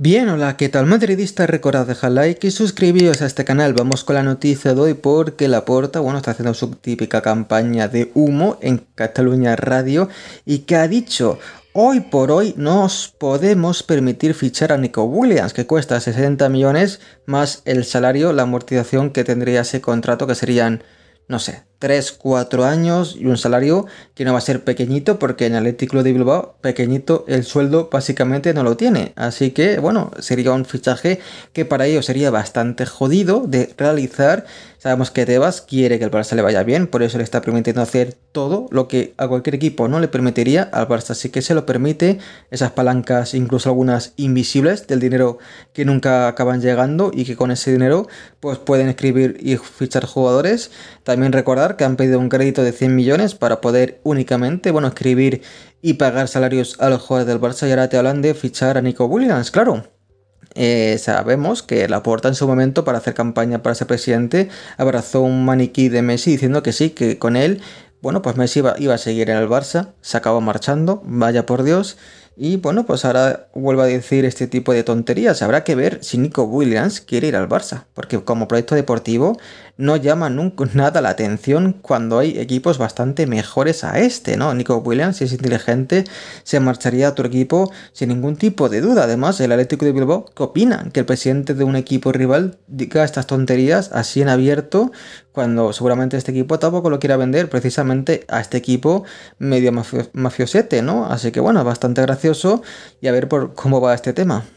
Bien, hola, ¿qué tal madridista? Recordad dejar like y suscribiros a este canal. Vamos con la noticia de hoy porque Porta, bueno, está haciendo su típica campaña de humo en Cataluña Radio y que ha dicho, hoy por hoy nos podemos permitir fichar a Nico Williams, que cuesta 60 millones más el salario, la amortización que tendría ese contrato, que serían, no sé, 3, 4 años y un salario que no va a ser pequeñito porque en el Atlético de Bilbao pequeñito el sueldo básicamente no lo tiene. Así que bueno, sería un fichaje que para ellos sería bastante jodido de realizar. Sabemos que Tebas quiere que el Barça le vaya bien, por eso le está permitiendo hacer todo lo que a cualquier equipo no le permitiría al Barça. Así que se lo permite esas palancas, incluso algunas invisibles del dinero que nunca acaban llegando y que con ese dinero pues pueden escribir y fichar jugadores. También recordar que han pedido un crédito de 100 millones para poder únicamente, bueno, escribir y pagar salarios a los jugadores del Barça y ahora te hablan de fichar a Nico Williams, claro. Eh, sabemos que la puerta en su momento para hacer campaña para ser presidente abrazó un maniquí de Messi diciendo que sí, que con él, bueno, pues Messi iba, iba a seguir en el Barça, se acabó marchando, vaya por Dios. Y bueno, pues ahora vuelvo a decir este tipo de tonterías. Habrá que ver si Nico Williams quiere ir al Barça, porque como proyecto deportivo no llama nunca nada la atención cuando hay equipos bastante mejores a este, ¿no? Nico Williams, si es inteligente, se marcharía a otro equipo sin ningún tipo de duda. Además, el Atlético de Bilbao, ¿qué opina? Que el presidente de un equipo rival diga estas tonterías así en abierto cuando seguramente este equipo tampoco lo quiera vender precisamente a este equipo medio mafiosete, ¿no? Así que bueno, bastante gracioso y a ver por cómo va este tema.